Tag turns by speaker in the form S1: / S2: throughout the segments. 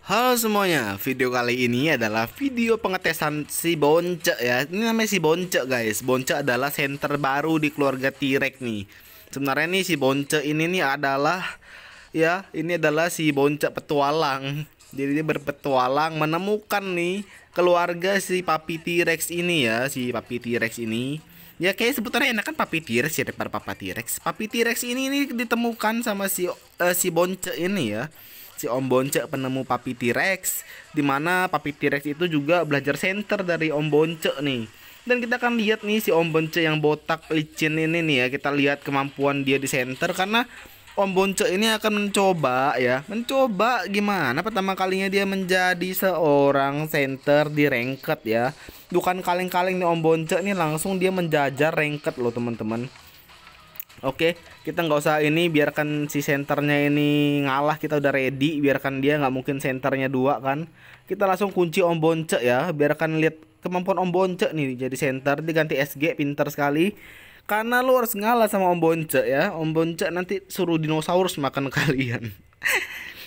S1: Halo semuanya, video kali ini adalah video pengetesan si Bonce ya Ini namanya si Bonce guys, Bonce adalah center baru di keluarga T-Rex nih Sebenarnya nih si Bonce ini nih adalah Ya, ini adalah si Bonce petualang Jadi dia berpetualang menemukan nih keluarga si Papi T-Rex ini ya Si Papi T-Rex ini Ya kayak sebetulnya enak kan Papi T-Rex ya daripada Papa T-Rex Papi T-Rex ini, ini ditemukan sama si, uh, si Bonce ini ya si Om Bonce penemu Papi T-Rex dimana Papi T-Rex itu juga belajar center dari Om Bonce nih dan kita akan lihat nih si Om Bonce yang botak licin ini nih ya kita lihat kemampuan dia di center karena Om Bonce ini akan mencoba ya Mencoba gimana pertama kalinya dia menjadi seorang center di ranked ya Bukan kaleng-kaleng nih Om Bonce ini langsung dia menjajar ranked loh teman-teman Oke, kita nggak usah ini biarkan si senternya ini ngalah kita udah ready, biarkan dia nggak mungkin senternya dua kan. Kita langsung kunci Om Bonce ya, biarkan lihat kemampuan Om Bonce nih jadi center, diganti SG pinter sekali. Karena lu harus ngalah sama Om Bonce ya. Om Bonce nanti suruh dinosaurus makan kalian.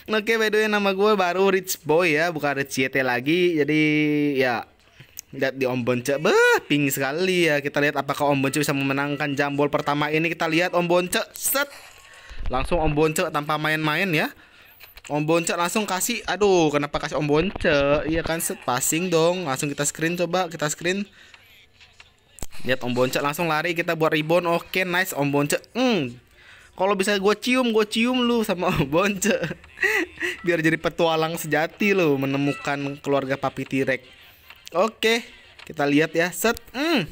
S1: Oke, by the way nama gue baru Rich Boy ya, bukan Rich YT lagi. Jadi ya lihat di Om Bonce beh pingin sekali ya kita lihat apakah Om Bonce bisa memenangkan jambol pertama ini kita lihat Om Bonce set langsung Om Bonce tanpa main-main ya Om Bonce langsung kasih aduh kenapa kasih Om Bonce iya kan set passing dong langsung kita screen coba kita screen lihat Om Bonce langsung lari kita buat rebound oke nice Om Bonce hmm kalau bisa gue cium gue cium lu sama Om Bonce biar jadi petualang sejati lu menemukan keluarga Papi Tirek Oke, kita lihat ya. Set. Hmm.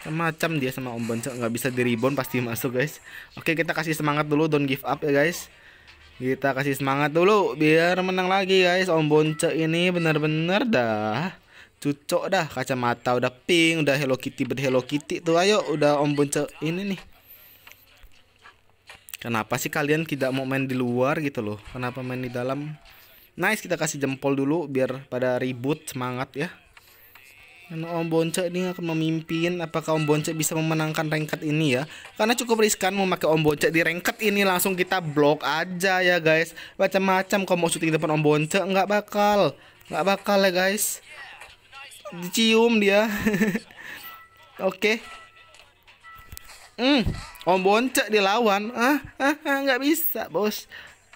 S1: Semacam dia sama Om Bonco nggak bisa di rebound pasti masuk, guys. Oke, kita kasih semangat dulu, don't give up ya, guys. Kita kasih semangat dulu biar menang lagi, guys. Om Bonco ini benar-benar dah cucok dah kacamata udah pink udah Hello Kitty ber Hello Kitty tuh ayo udah Om Bonco ini nih kenapa sih kalian tidak mau main di luar gitu loh kenapa main di dalam nice kita kasih jempol dulu biar pada ribut semangat ya karena Om Bonce ini akan memimpin apakah Om Bonce bisa memenangkan rengket ini ya. Karena cukup riskan memakai Om Bonce di rengket ini langsung kita blok aja ya guys. Macam-macam kalau mau syuting depan Om Bonce nggak bakal. Nggak bakal ya guys. Dicium dia. Oke. Okay. Hmm, Om Bonce dilawan. Ah, ah, ah nggak bisa, Bos.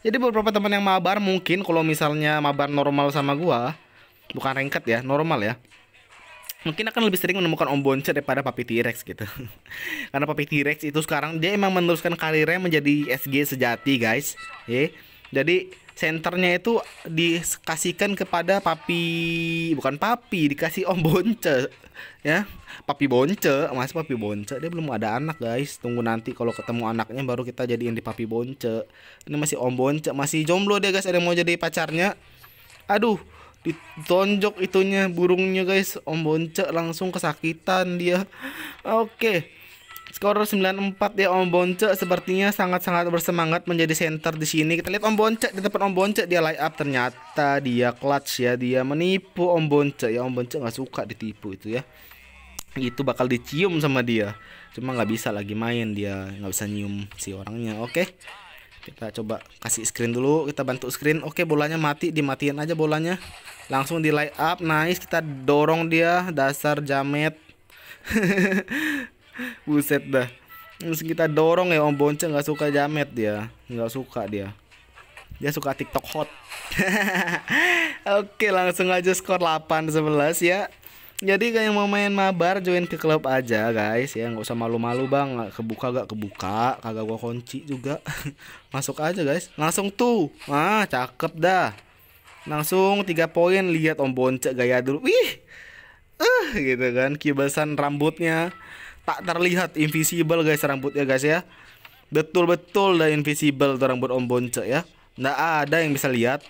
S1: Jadi beberapa teman yang mabar mungkin kalau misalnya mabar normal sama gua, bukan rengket ya, normal ya mungkin akan lebih sering menemukan Om Bonce daripada Papi T-Rex gitu. Karena Papi T-Rex itu sekarang dia emang meneruskan karirnya menjadi SG sejati, guys. Ya. Jadi senternya itu dikasihkan kepada papi bukan papi dikasih om bonce ya papi bonce masih papi bonce dia belum ada anak guys tunggu nanti kalau ketemu anaknya baru kita jadiin di papi bonce ini masih om bonce masih jomblo dia guys ada yang mau jadi pacarnya aduh ditonjok itunya burungnya guys Om Bonce langsung kesakitan dia oke skor 94 ya Om Bonce sepertinya sangat-sangat bersemangat menjadi center di sini kita lihat Om Bonce di depan Om Bonce dia lay up ternyata dia clutch ya dia menipu Om Bonce ya Om Bonce nggak suka ditipu itu ya itu bakal dicium sama dia cuma nggak bisa lagi main dia nggak bisa nyium si orangnya oke okay kita coba kasih screen dulu kita bantu screen oke bolanya mati dimatiin aja bolanya langsung di light up nice kita dorong dia dasar jamet buset dah terus kita dorong ya om bonceng nggak suka jamet dia nggak suka dia dia suka tiktok hot oke langsung aja skor 8 11 ya jadi kayak mau main mabar join ke klub aja guys ya nggak usah malu-malu bang nggak kebuka gak kebuka kagak gua kunci juga masuk aja guys langsung tuh ah cakep dah langsung tiga poin lihat om bonce gaya dulu wih eh uh, gitu kan kibasan rambutnya tak terlihat invisible guys rambutnya guys ya betul-betul dah invisible tuh rambut om bonce ya nggak ada yang bisa lihat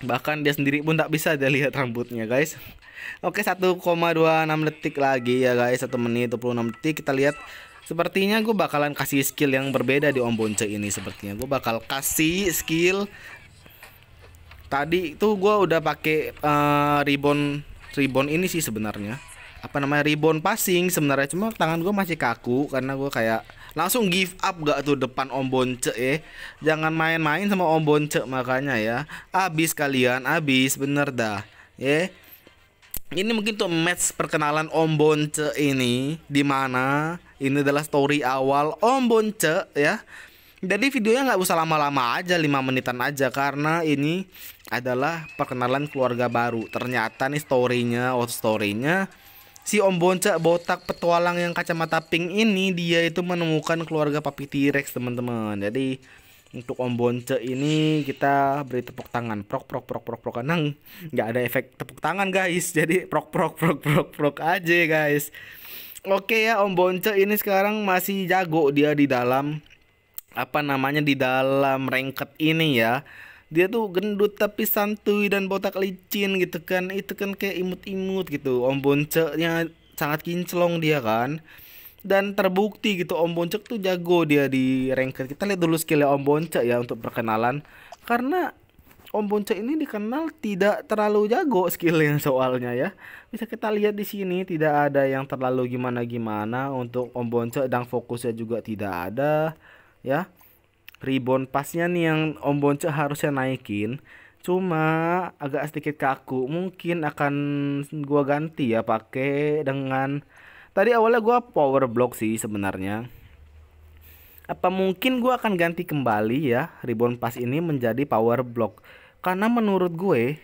S1: bahkan dia sendiri pun tak bisa dia lihat rambutnya guys Oke 1,26 detik lagi ya guys 1 menit 26 detik kita lihat Sepertinya gue bakalan kasih skill yang berbeda di Om Bonce ini Sepertinya gue bakal kasih skill Tadi itu gue udah pake uh, ribbon Ribbon ini sih sebenarnya apa namanya ribbon passing sebenarnya cuma tangan gue masih kaku karena gue kayak langsung give up gak tuh depan Om Bonce ya jangan main-main sama Om Bonce makanya ya abis kalian abis bener dah ya yeah ini mungkin tuh match perkenalan Om Bonce ini di mana ini adalah story awal Om Bonce ya. Jadi videonya nggak usah lama-lama aja lima menitan aja karena ini adalah perkenalan keluarga baru. Ternyata nih storynya, out oh, storynya si Om Bonce botak petualang yang kacamata pink ini dia itu menemukan keluarga Papi T-Rex teman-teman. Jadi untuk Om Bonce ini kita beri tepuk tangan prok prok prok prok prok kanang nggak ada efek tepuk tangan guys jadi prok prok prok prok prok aja guys oke ya Om Bonce ini sekarang masih jago dia di dalam apa namanya di dalam rengket ini ya dia tuh gendut tapi santuy dan botak licin gitu kan itu kan kayak imut-imut gitu Om Bonce nya sangat kinclong dia kan dan terbukti gitu Om Boncek tuh jago dia di ranker. Kita lihat dulu skillnya Om Boncek ya untuk perkenalan karena Om Boncek ini dikenal tidak terlalu jago skillnya soalnya ya. Bisa kita lihat di sini tidak ada yang terlalu gimana-gimana untuk Om Boncek dan fokusnya juga tidak ada ya. Rebound pasnya nih yang Om Boncek harusnya naikin. Cuma agak sedikit kaku. Mungkin akan gua ganti ya pakai dengan tadi awalnya gue power block sih sebenarnya apa mungkin gue akan ganti kembali ya ribbon pass ini menjadi power block karena menurut gue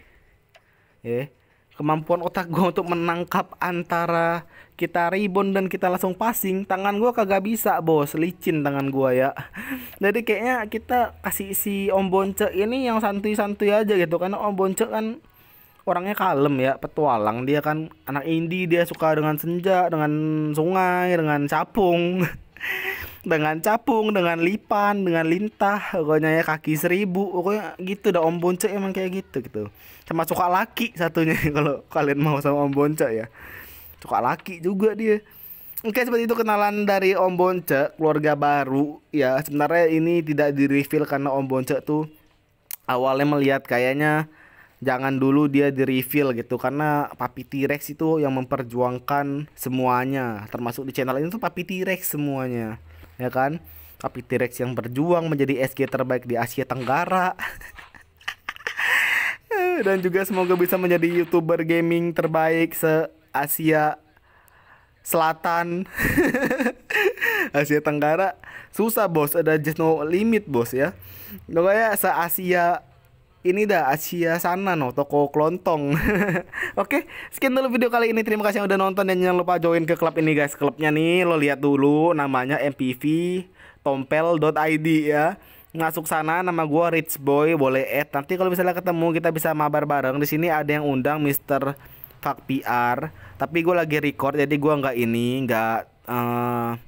S1: eh kemampuan otak gue untuk menangkap antara kita ribbon dan kita langsung passing tangan gue kagak bisa bos licin tangan gue ya jadi kayaknya kita kasih si om bonce ini yang santuy-santuy aja gitu karena om bonce kan orangnya kalem ya, petualang dia kan anak indie dia suka dengan senja, dengan sungai, dengan capung. dengan capung, dengan lipan, dengan lintah, pokoknya ya kaki seribu, pokoknya gitu dah Om Bonce emang kayak gitu gitu. Sama suka laki satunya kalau kalian mau sama Om Bonce ya. Suka laki juga dia. Oke seperti itu kenalan dari Om Bonce keluarga baru ya sebenarnya ini tidak di karena Om Bonce tuh awalnya melihat kayaknya jangan dulu dia di reveal gitu karena Papi T-Rex itu yang memperjuangkan semuanya termasuk di channel ini tuh Papi T-Rex semuanya ya kan Papi T-Rex yang berjuang menjadi SG terbaik di Asia Tenggara dan juga semoga bisa menjadi youtuber gaming terbaik se Asia Selatan Asia Tenggara susah bos ada just no limit bos ya pokoknya se Asia ini dah Asia sana no toko kelontong oke sekian dulu video kali ini terima kasih yang udah nonton dan jangan lupa join ke klub ini guys klubnya nih lo lihat dulu namanya MPV tompel.id ya masuk sana nama gua Rich Boy boleh add nanti kalau misalnya ketemu kita bisa mabar bareng di sini ada yang undang Mister Fak PR tapi gue lagi record jadi gua nggak ini nggak uh,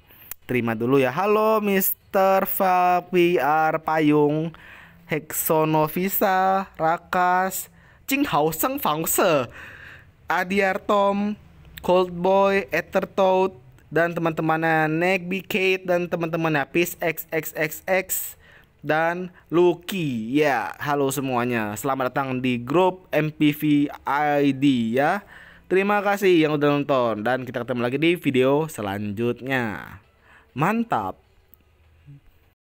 S1: terima dulu ya halo Mister Fak PR Payung Hexonovisa, Rakas, Qinghao Fangse, Adiartom, Coldboy, Ethertoad, dan teman-temannya Negby Kate dan teman-temannya Peace XXXX dan Lucky ya halo semuanya selamat datang di grup MPV ID ya terima kasih yang udah nonton dan kita ketemu lagi di video selanjutnya mantap